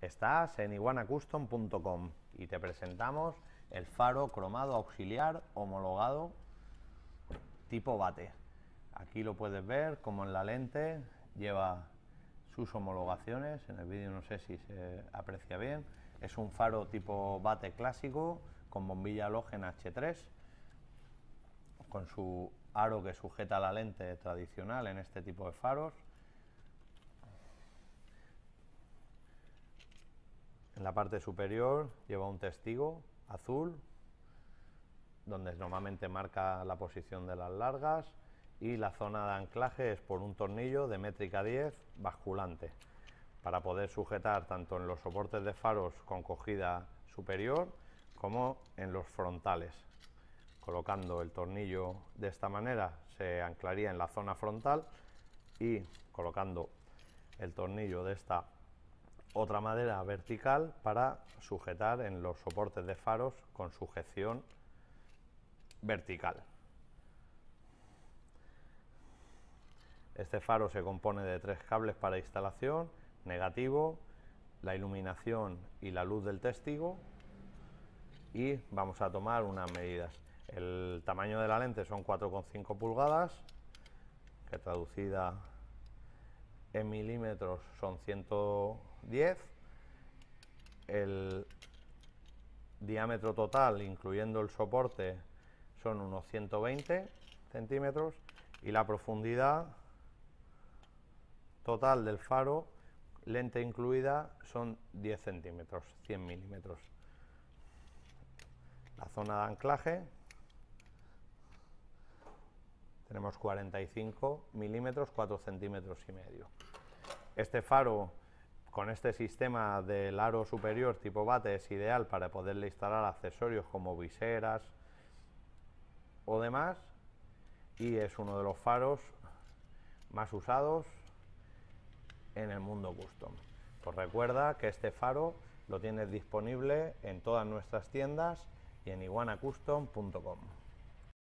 Estás en iguanacustom.com y te presentamos el faro cromado auxiliar homologado tipo bate. Aquí lo puedes ver como en la lente lleva sus homologaciones, en el vídeo no sé si se aprecia bien. Es un faro tipo bate clásico con bombilla halógena H3 con su aro que sujeta la lente tradicional en este tipo de faros En la parte superior lleva un testigo azul, donde normalmente marca la posición de las largas, y la zona de anclaje es por un tornillo de métrica 10 basculante, para poder sujetar tanto en los soportes de faros con cogida superior como en los frontales. Colocando el tornillo de esta manera se anclaría en la zona frontal y colocando el tornillo de esta otra madera vertical para sujetar en los soportes de faros con sujeción vertical. Este faro se compone de tres cables para instalación, negativo, la iluminación y la luz del testigo y vamos a tomar unas medidas. El tamaño de la lente son 4,5 pulgadas, que traducida en milímetros son 110, el diámetro total, incluyendo el soporte, son unos 120 centímetros y la profundidad total del faro, lente incluida, son 10 centímetros, 100 milímetros. La zona de anclaje 45 milímetros, 4 centímetros y medio. Este faro con este sistema del aro superior tipo bate es ideal para poderle instalar accesorios como viseras o demás y es uno de los faros más usados en el mundo custom. Pues recuerda que este faro lo tienes disponible en todas nuestras tiendas y en iguanacustom.com.